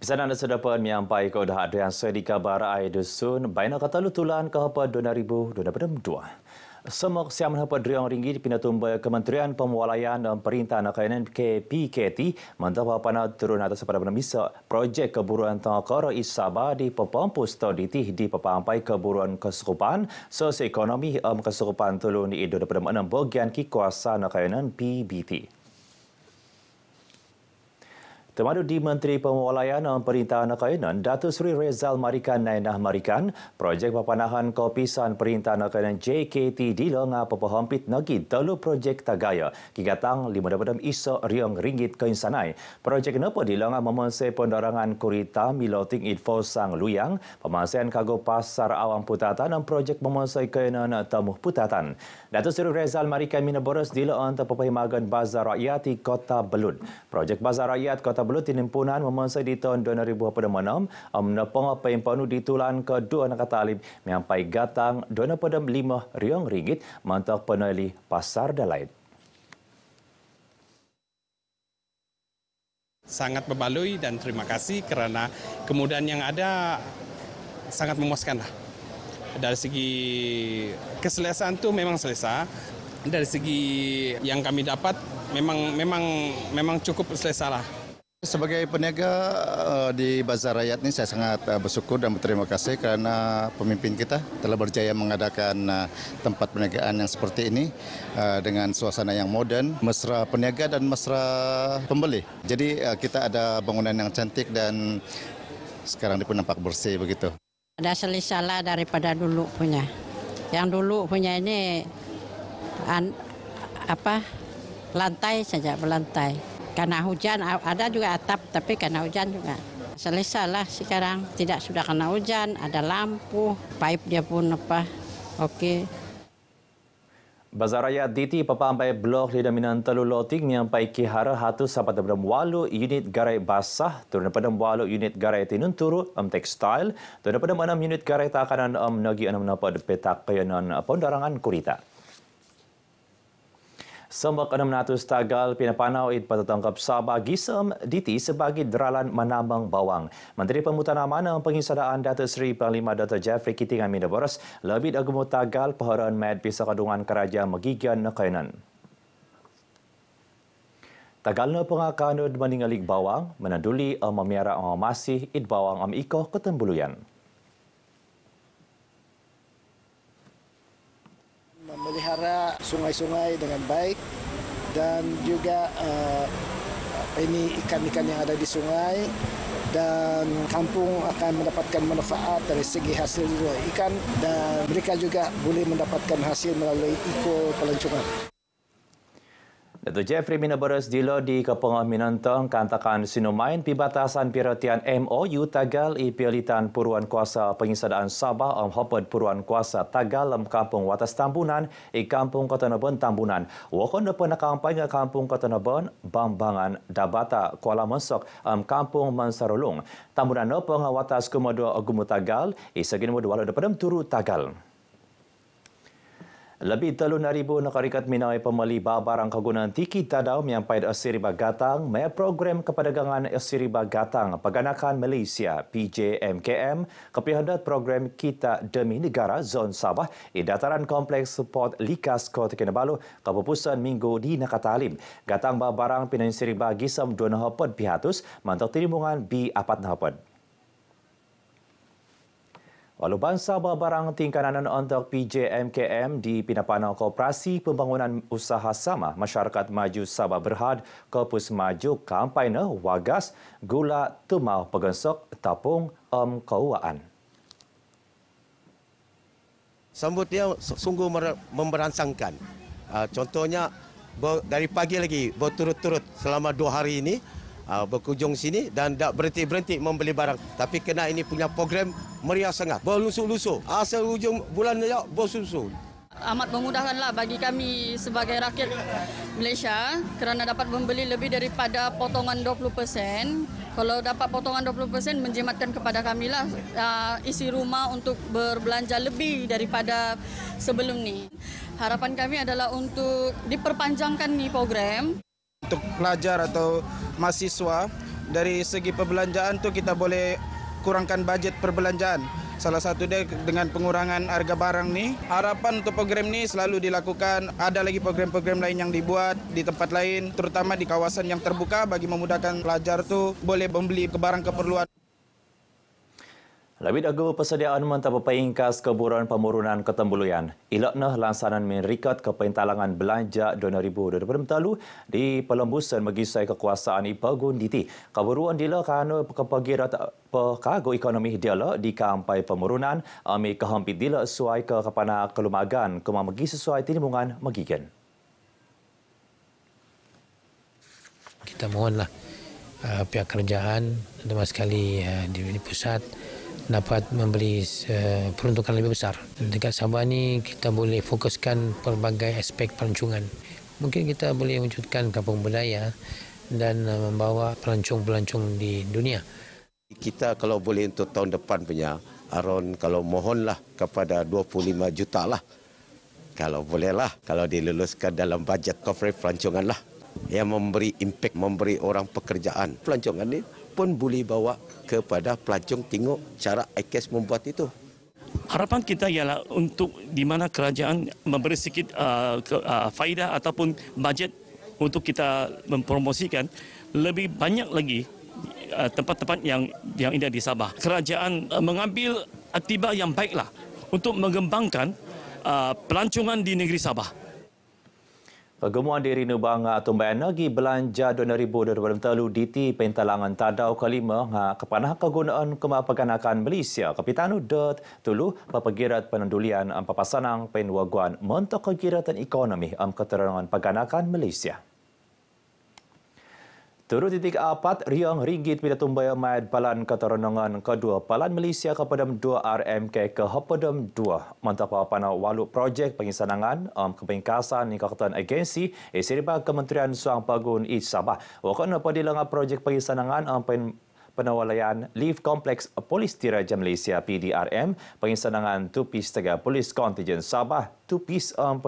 Pesanan anda sudah pun baik kau dah ada yang saya dikabar air dusun. Baina kata lutulan ke apa 2022. Semak siam hapa driang ringgit pinatumba Kementerian Pemualayan dan Perintah Nakainan KPKT mantap apa nak turun atas pada benda misal projek keburuan tangkar isaba di pepampu stoditih di pepampai keburuan kesukupan sosial ekonomi um, kesukupan tulun di idu daripada enam bagian kikuasa nakainan PBT. Termadu di Menteri Pemualayan dan Perintahan Kainan, Datu Seri Rezal Marikan Nainah Marikan, projek papanahan kopisan Perintahan Kainan JKT di Longa Pepohampit Nagi telur projek Tagaya, kigatang lima dapatam iso riang ringgit kain sanai. Projek nepo di Longa memansi pendorangan kurita miloting info sang luyang, pemansian kago pasar awam putatan dan projek memansi kainan temuh putatan. Datu Seri Rezal Marikan Minaboros di Longa Tepopohimagan Bazar Rakyat di Kota Belud. Projek Bazar Rakyat Kota Kota Belud tindin punan memasai di tahun 2000 pada mana menepung apa yang panu ditulan ke dua anak kata menyampai gatang dona pada lima riang ringgit mantap penali pasar dan lain. Sangat berbaloi dan terima kasih kerana kemudahan yang ada sangat memuaskan lah. Dari segi keselesaan tu memang selesa. Dari segi yang kami dapat memang memang memang cukup selesa lah. Sebagai peniaga eh, di Bazar Rakyat ini saya sangat eh, bersyukur dan berterima kasih karena pemimpin kita telah berjaya mengadakan eh, tempat perniagaan yang seperti ini dengan suasana yang modern, mesra peniaga dan mesra pembeli. Jadi kita ada bangunan yang cantik dan sekarang dia pun nampak bersih begitu. Ada selisala daripada dulu punya. Yang dulu punya ini an, apa lantai saja berlantai. karena hujan ada juga atap tapi karena hujan juga selesalah sekarang tidak sudah kena hujan ada lampu pipe dia pun apa okey Bazar Raya DT Pampai Blok Lidah Minan Telu Lotik menyampai kihara hatu sahabat berdam walu unit garai basah turun pada walu unit garai tinun turu um, tekstil turun pada enam unit garai takanan um, nagi enam nampak peta kayanan eh, pondarangan kurita. Sembak 600 tagal pinapanaw it patatangkap sa bagisam diti sebagai deralan menambang bawang. Menteri Pemutanaman ng Pengisadaan Data Sri Panglima Data Jeffrey Kiting Amin Boros lebih agumot tagal pahoran med pisah kadungan kerajaan magigyan na kainan. Tagal na pangakanod maningalig bawang, manaduli ang mamiyara masih it bawang ang ikaw katambuluyan. memelihara sungai-sungai dengan baik dan juga uh, ini ikan-ikan yang ada di sungai dan kampung akan mendapatkan manfaat dari segi hasil ikan dan mereka juga boleh mendapatkan hasil melalui eko pelancongan. Dato Jeffrey Minabaras Dilo di Kapungan Minantong kantakan sinumain pibatasan piratian MOU Tagal ipilitan puruan kuasa pengisadaan Sabah om hopod puruan kuasa Tagal lem kampung watas Tambunan i kampung Kota Nebon Tambunan. Wakon depan nak kampai ke kampung Kota Nebon bambangan dabata kuala Mesok am kampung Mansarulung. Tambunan nopo ng watas kumadua agumu Tagal i segini mo dua lo turu Tagal. Lebih telu ribu nak rikat minai pemali barang kagunan tiki tadau pada Asiri Bagatang mea program kepadagangan Asiri Bagatang Peganakan Malaysia PJMKM kepihandat program Kita Demi Negara Zon Sabah di dataran kompleks support Likas Kota Kinabalu kepupusan minggu di Nakatalim. Gatang barang pinan Asiri Bagisam dua nahapun pihatus mantok tirimungan B4 nahapun. Walau bangsa barang tingkananan untuk PJMKM di Pinapana Koperasi Pembangunan Usaha Sama Masyarakat Maju Sabah Berhad Kepus Maju Kampainer Wagas Gula Temau Pegensok Tapung Om Kauaan. Sambut dia sungguh memberansangkan. Ah, contohnya dari pagi lagi berturut-turut selama dua hari ini uh, berkunjung sini dan tak berhenti-berhenti membeli barang. Tapi kena ini punya program meriah sangat. Berlusuh-lusuh. Ah, Asal hujung bulan ni, berlusuh-lusuh. Amat memudahkanlah bagi kami sebagai rakyat Malaysia kerana dapat membeli lebih daripada potongan 20%. Kalau dapat potongan 20% menjimatkan kepada kami lah ah, isi rumah untuk berbelanja lebih daripada sebelum ni. Harapan kami adalah untuk diperpanjangkan ni program untuk pelajar atau mahasiswa dari segi perbelanjaan tu kita boleh kurangkan bajet perbelanjaan salah satu dia dengan pengurangan harga barang ni harapan untuk program ni selalu dilakukan ada lagi program-program lain yang dibuat di tempat lain terutama di kawasan yang terbuka bagi memudahkan pelajar tu boleh membeli ke barang keperluan lebih agak persediaan mantap pengingkas keburuan pemurunan ketembuluyan. Ilakna lansanan menerikat ke pentalangan belanja 2020 talu di pelembusan magisai kekuasaan Ipagun Diti. Keburuan dila kerana kepagi pekago ekonomi dila di kampai pemurunan ami kehampi dila sesuai ke kepana kelumagan kema magi sesuai tinimungan magigen. Kita mohonlah uh, pihak kerajaan terutama sekali uh, di pusat dapat memberi eh, peruntukan lebih besar. Dekat Sabah ini kita boleh fokuskan pelbagai aspek pelancongan. Mungkin kita boleh wujudkan kampung budaya dan eh, membawa pelancong-pelancong di dunia. Kita kalau boleh untuk tahun depan punya, Aron kalau mohonlah kepada 25 juta lah. Kalau bolehlah, kalau diluluskan dalam bajet kofre pelancongan lah yang memberi impak, memberi orang pekerjaan. Pelancongan ini pun boleh bawa kepada pelancong tengok cara ICAS membuat itu. Harapan kita ialah untuk di mana kerajaan memberi sedikit uh, uh, faedah ataupun bajet untuk kita mempromosikan lebih banyak lagi uh, tempat-tempat yang yang indah di Sabah. Kerajaan uh, mengambil aktiba yang baiklah untuk mengembangkan uh, pelancongan di negeri Sabah. Pergemuan di Rina Bang Tumbai Energi Belanja 2023 DT Pentalangan Tadau Kelima ha, kepanah kegunaan kemapaganakan Malaysia Kepitanu Dut Tulu Pepegirat Penendulian Pepasanang Penwaguan Mentok Kegiratan Ekonomi Keterangan Paganakan Malaysia. Turu titik apat riang ringgit bila tumbaya amat balan kata renungan kedua balan Malaysia kepada dua RMK ke kepada dua. Mantap apa nak walu projek pengisanangan um, kepengkasan yang kakutan agensi yang eh, Kementerian Suang Pagun di Sabah. Wakan apa di lengah projek pengisanangan um, pen penawalayan Lift Kompleks Polis Diraja Malaysia PDRM pengisanangan tupis tegak polis kontijen Sabah tupis um,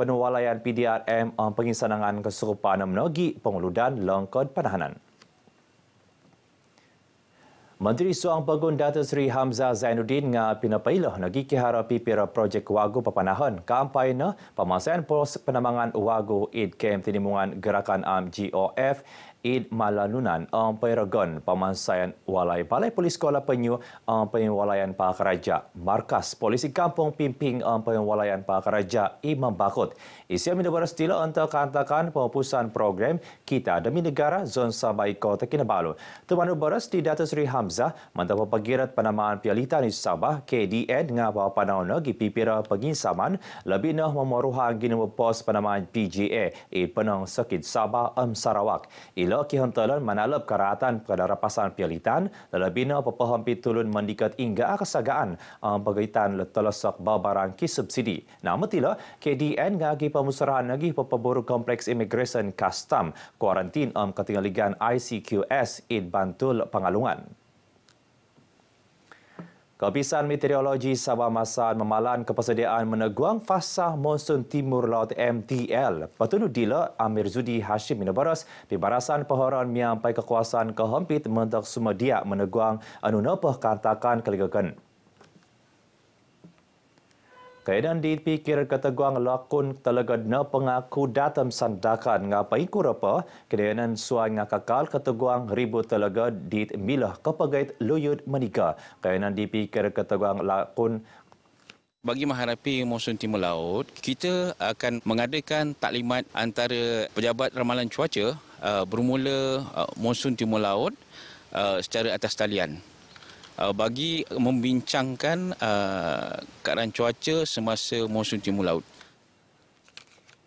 penuwalayan PDRM um, eh, penginsanangan keserupaan menogi penguludan longkod penahanan. Menteri Suang Pegun Datuk Seri Hamzah Zainuddin pina pinapailah nagi kihara pipira projek wagu papanahan kampanye na pamasaan pos penamangan wagu id kem tinimungan gerakan AMGOF. Id Malanunan, um, Peregon Pemansayan Walai Balai Polis sekolah Penyu um, Penyewalayan Pak Keraja Markas polis Kampung Pimping um, Penyewalayan Pak Keraja Imam Bakut Isya Minda Berastila untuk kantakan pemupusan program Kita Demi Negara Zon Sabai Kota Kinabalu Tuan Beras di Datuk Sri Hamzah Mantap Pegirat Penamaan Pialita di Sabah KDN dengan Bapak Panawana di Pipira Pengisaman lebih nak memuruhan Gini Pos Penamaan PGA i Penang Sakit Sabah Am um, Sarawak bila kihan telan manalap karatan pada rapasan pialitan, lebih na pepohon pitulun mendikat hingga kesagaan um, pagaitan barang babarang ki subsidi. Namun tila, KDN ngagi pemusrahan ngagi pepeboru kompleks immigration kastam kuarantin um, ketinggalan ICQS id bantul pengalungan. Kepisan Meteorologi Sabah Masan memalan kepersediaan meneguang fasa monsun timur laut MTL. Petunu Dila Amir Zudi Hashim Minabaras, pembarasan pehoran miampai kekuasaan kehempit mentok sumedia dia meneguang anu nepeh kantakan keligakan. Kaedan di pikir kataguang lakon telaga na pengaku datam sandakan ngapai paikurapa kaedanan suang nga kakal kataguang ribu talaga di milah kapagait luyud manika. Kaedan di pikir kataguang lakon bagi mengharapi musim timur laut, kita akan mengadakan taklimat antara pejabat ramalan cuaca uh, bermula uh, timur laut uh, secara atas talian uh, bagi membincangkan uh, keadaan cuaca semasa musim timur laut.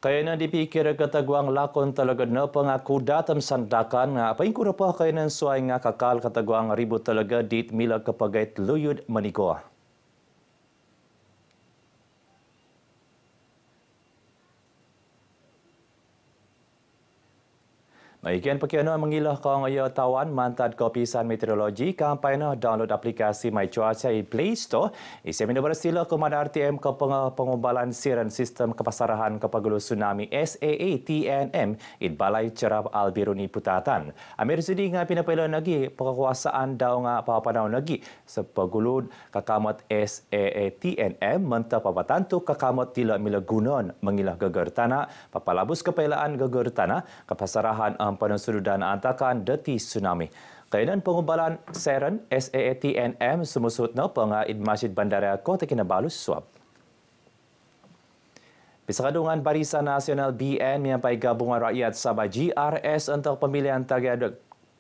Kainan dipikir kata guang lakon talaga na pengaku datam sandakan nga apa ingku kaya kainan suai nga kakal kata guang ribut talaga dit mila kepagait luyud menikoh. Baik, yang mengilah kau ngaya tawan mantan kopisan meteorologi, kampanye download aplikasi My Cuaca di Play Store. Isi minda bersila kemana RTM ke pengembalan siren sistem kepasarahan kepagulu tsunami SAA TNM di Balai Cerap Albiruni Putatan. Amir Zidi ngai pinapailan lagi pengkuasaan daunga papanau lagi sepagulu kakamat SAA TNM menta papatan tu kakamat tila mila gunon mengilah geger tanah, papalabus kepailaan geger tanah, kepasarahan hampa dan sudut dan antakan deti tsunami. Kainan pengubalan Seren SAATNM semusut na pengaid Masjid Bandara Kota Kinabalu suap. Pisakadungan Barisan Nasional BN menyampaikan gabungan rakyat Sabah GRS untuk pemilihan tagihan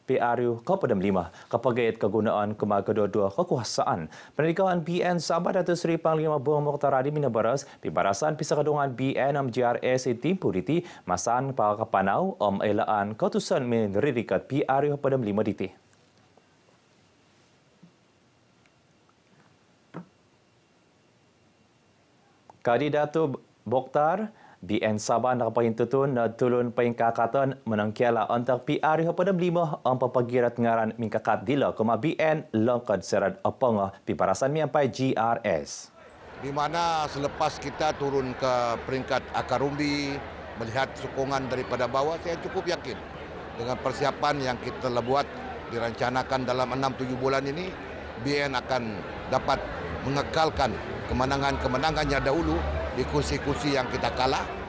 PRU ke Pedem Lima kepegait kegunaan kemagadua-dua kekuasaan. Pendidikan BN Sabah Datuk Seri Panglima Buang Mokhtar Adi Minabaras pembarasan pisakadungan BN MGRS Tim Puriti masan Pak kapanau Om Elaan Ketusan Menerikat PRU ke Pedem Lima Diti. Kadi Datuk Boktar, BN En Sabah, nak pahin tutun, nak eh, tulun pahin kakatan, menangkiala antar PR yang pada lima empat pagi rat ngaran mingkakat dila koma BN longkad serat apangah piparasan miampai GRS. Di mana selepas kita turun ke peringkat akarumbi melihat sokongan daripada bawah, saya cukup yakin dengan persiapan yang kita telah buat dirancanakan dalam 6-7 bulan ini, BN akan dapat mengekalkan kemenangan-kemenangannya dahulu di kursi-kursi yang kita kalah.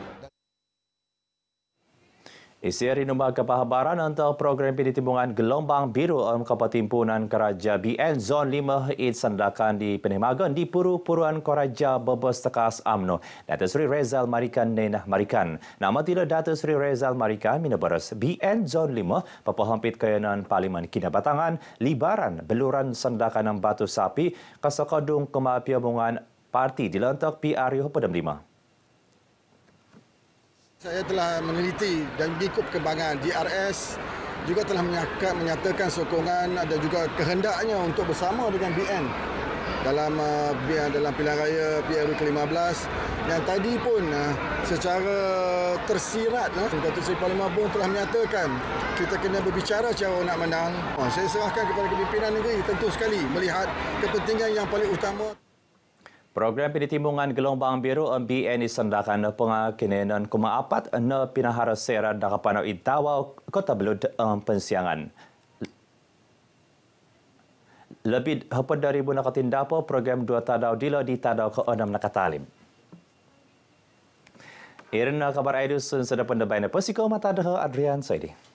Isteri Numa Kepahabaran antar program penitimbungan gelombang biru om kepatimpunan keraja BN Zon 5 It sendakan di Penimagan di Puru Puruan Koraja Bebas Tekas UMNO. Datuk Sri Rezal Marikan Nenah Marikan. Nama tila Datuk Sri Rezal Marikan Minabaras BN Zon 5 Pepohampit Kayanan Parlimen Kinabatangan Libaran Beluran Sendakan Batu Sapi Kesekodung Kemapiamungan parti dilantak PR Yoh Padam Lima. Saya telah meneliti dan mengikut perkembangan DRS juga telah menyatakan sokongan dan juga kehendaknya untuk bersama dengan BN dalam uh, dalam pilihan raya PRU ke-15 yang tadi pun uh, secara tersirat uh, Datuk Seri Parlimen pun telah menyatakan kita kena berbicara cara nak menang. Oh, saya serahkan kepada kepimpinan negeri tentu sekali melihat kepentingan yang paling utama. Program Penitimbungan Gelombang Biru MBN disendakan pengakinan kuma apat na pinahara sera dakapano itawau kota belud um, pensiangan. Lebih hepet dari bu nakatindapo program dua tadaw dilo di tadaw ke enam nakatalim. Irena kabar Aidus sun sedap pendebaina pesiko mata deh Adrian Saidi.